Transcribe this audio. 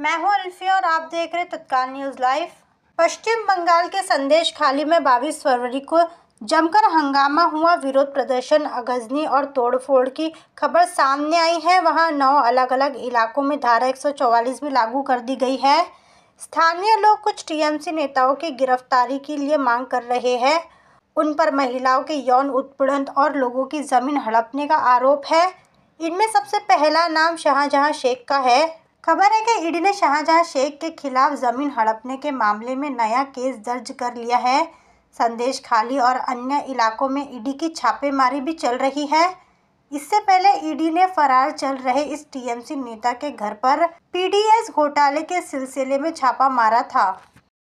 मैं हूं अल्फिया और आप देख रहे तत्काल न्यूज़ लाइव पश्चिम बंगाल के संदेश खाली में बाईस फरवरी को जमकर हंगामा हुआ विरोध प्रदर्शन अगजनी और तोड़फोड़ की खबर सामने आई है वहां नौ अलग अलग इलाकों में धारा 144 भी लागू कर दी गई है स्थानीय लोग कुछ टीएमसी नेताओं की गिरफ्तारी के लिए मांग कर रहे हैं उन पर महिलाओं के यौन उत्पीड़न और लोगों की ज़मीन हड़पने का आरोप है इनमें सबसे पहला नाम शाहजहां शेख का है खबर है कि ईडी ने शाहजहां शेख के खिलाफ जमीन हड़पने के मामले में नया केस दर्ज कर लिया है संदेश खाली और अन्य इलाकों में ईडी की छापेमारी भी चल रही है इससे पहले ईडी ने फरार चल रहे इस टीएमसी नेता के घर पर पीडीएस घोटाले के सिलसिले में छापा मारा था